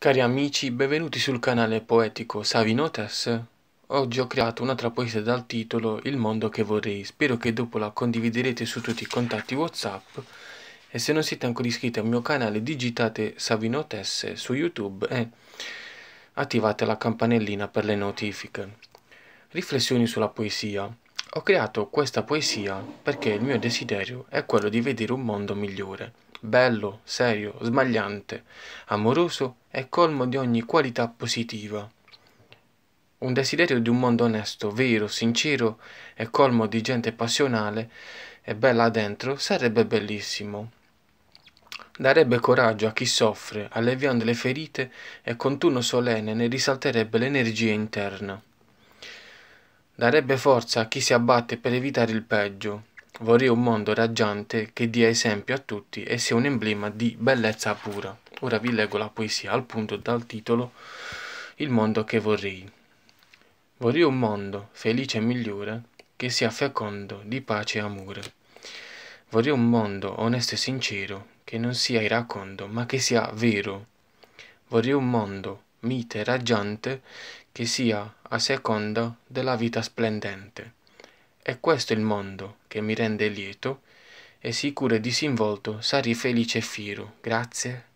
Cari amici, benvenuti sul canale poetico Savinotes. Oggi ho creato un'altra poesia dal titolo Il mondo che vorrei. Spero che dopo la condividerete su tutti i contatti WhatsApp. E se non siete ancora iscritti al mio canale, digitate Savinotes su YouTube e attivate la campanellina per le notifiche. Riflessioni sulla poesia. Ho creato questa poesia perché il mio desiderio è quello di vedere un mondo migliore, bello, serio, smagliante, amoroso e colmo di ogni qualità positiva. Un desiderio di un mondo onesto, vero, sincero e colmo di gente passionale e bella dentro sarebbe bellissimo. Darebbe coraggio a chi soffre, alleviando le ferite e con tuno solenne ne risalterebbe l'energia interna darebbe forza a chi si abbatte per evitare il peggio. Vorrei un mondo raggiante che dia esempio a tutti e sia un emblema di bellezza pura. Ora vi leggo la poesia al punto dal titolo Il mondo che vorrei. Vorrei un mondo felice e migliore che sia fecondo di pace e amore. Vorrei un mondo onesto e sincero che non sia il racconto ma che sia vero. Vorrei un mondo mite raggiante che sia a seconda della vita splendente. È questo il mondo che mi rende lieto e sicuro disinvolto sarì felice e fiero. Grazie.